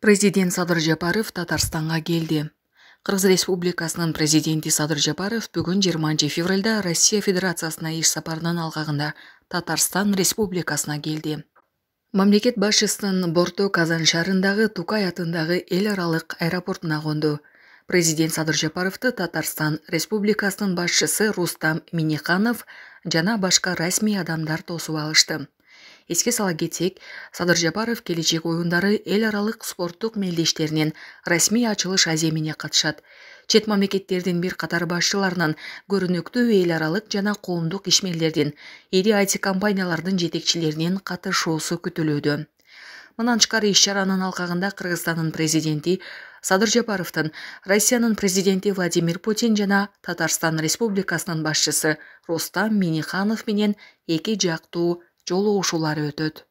Президент Садыр Жапаров Татарстанға келді. Қырғыз Республикасының президенті Садыр Жапаров бүгін 20 февральда Россия Федерациясына еш сапарынан алғағында Татарстан Республикасына келді. Мамлекет басшысының борту Қазан шарындағы Тукай атындағы ел аралық аэропортына қонды. Президент Садыр Жапаровты Татарстан Республикасының басшысы Рустам Миниханов жана башка расмий адамдар тосуп алышты эске сала кетсек садыр жапаров келечек оюндары эл аралык спорттук мелдештеринин расмий ачылыш аземине катышат чет мамлекеттердин бир катар башчыларынан көрүнүктүү эл аралык жана коомдук ишмерлердин ири айти компаниялардын жетекчилеринин катышуусу күтүлүүдө мындан тышкары иш чаранын алкагында кыргызстандын президенти садыр жапаровтың россияның президенті владимир путин жана татарстан Республикасының басшысы рустам миниханов менен эки жактуу жолугушуулары өтөт